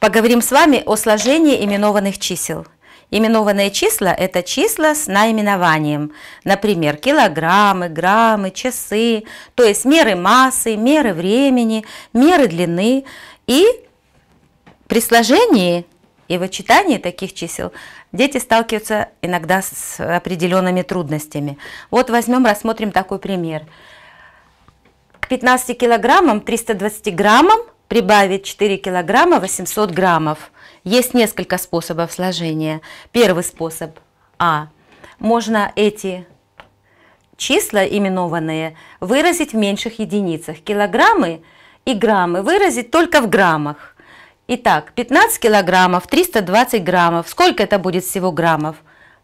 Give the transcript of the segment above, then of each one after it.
Поговорим с вами о сложении именованных чисел. Именованные числа – это числа с наименованием, например, килограммы, граммы, часы, то есть меры массы, меры времени, меры длины. И при сложении и вычитании таких чисел дети сталкиваются иногда с определенными трудностями. Вот возьмем, рассмотрим такой пример. К 15 килограммам 320 граммам – прибавить 4 килограмма 800 граммов. Есть несколько способов сложения. Первый способ А. Можно эти числа именованные выразить в меньших единицах. Килограммы и граммы выразить только в граммах. Итак, 15 килограммов, 320 граммов. Сколько это будет всего граммов?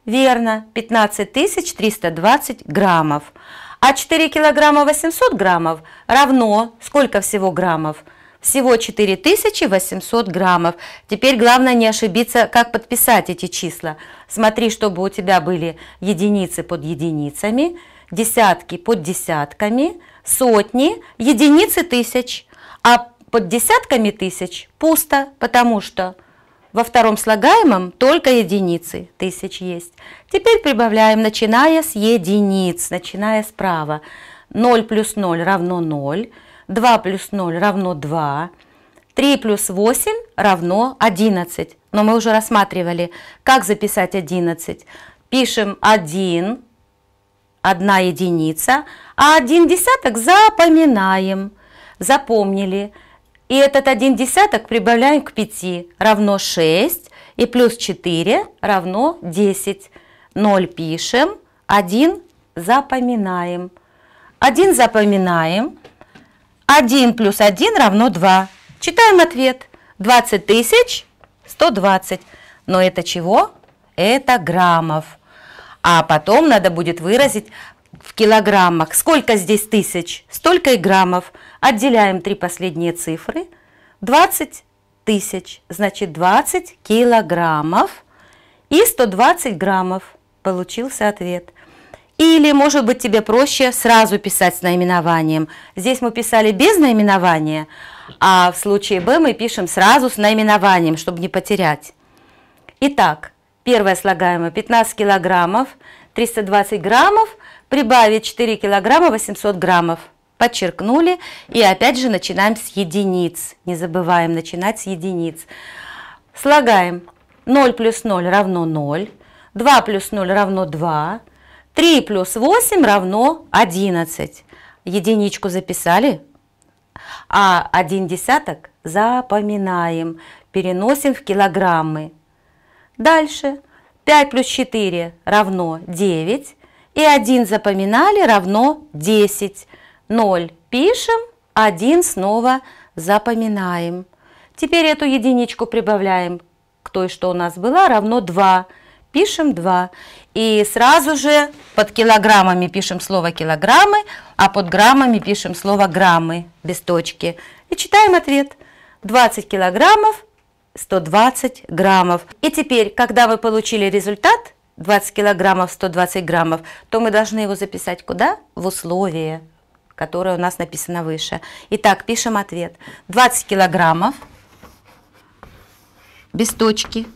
Верно, 15 320 граммов. А 4 килограмма 800 граммов равно сколько всего граммов? Всего 4800 граммов. Теперь главное не ошибиться, как подписать эти числа. Смотри, чтобы у тебя были единицы под единицами, десятки под десятками, сотни, единицы тысяч. А под десятками тысяч пусто, потому что во втором слагаемом только единицы тысяч есть. Теперь прибавляем, начиная с единиц, начиная справа. 0 плюс 0 равно 0. 2 плюс 0 равно 2, 3 плюс 8 равно 11. Но мы уже рассматривали, как записать 11. Пишем 1, 1 единица, а 1 десяток запоминаем. Запомнили. И этот 1 десяток прибавляем к 5, равно 6, и плюс 4 равно 10. 0 пишем, 1 запоминаем. 1 запоминаем, 1 плюс 1 равно 2. Читаем ответ. 20 тысяч 120. Но это чего? Это граммов. А потом надо будет выразить в килограммах. Сколько здесь тысяч? Столько и граммов. Отделяем три последние цифры. 20 тысяч, значит 20 килограммов и 120 граммов. Получился ответ. Или, может быть, тебе проще сразу писать с наименованием. Здесь мы писали без наименования, а в случае Б мы пишем сразу с наименованием, чтобы не потерять. Итак, первое слагаемое 15 килограммов, 320 граммов, прибавить 4 килограмма 800 граммов. Подчеркнули и опять же начинаем с единиц. Не забываем начинать с единиц. Слагаем 0 плюс 0 равно 0, 2 плюс 0 равно 2, 3 плюс 8 равно 11. Единичку записали, а один десяток запоминаем, переносим в килограммы. Дальше 5 плюс 4 равно 9, и 1 запоминали равно 10. 0 пишем, 1 снова запоминаем. Теперь эту единичку прибавляем к той, что у нас была, равно 2. Пишем 2. И сразу же под килограммами пишем слово килограммы, а под граммами пишем слово граммы без точки. И читаем ответ. 20 килограммов, 120 граммов. И теперь, когда вы получили результат, 20 килограммов, 120 граммов, то мы должны его записать куда? В условие, которое у нас написано выше. Итак, пишем ответ. 20 килограммов без точки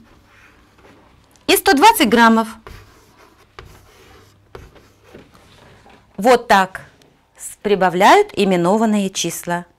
и 120 граммов. Вот так прибавляют именованные числа.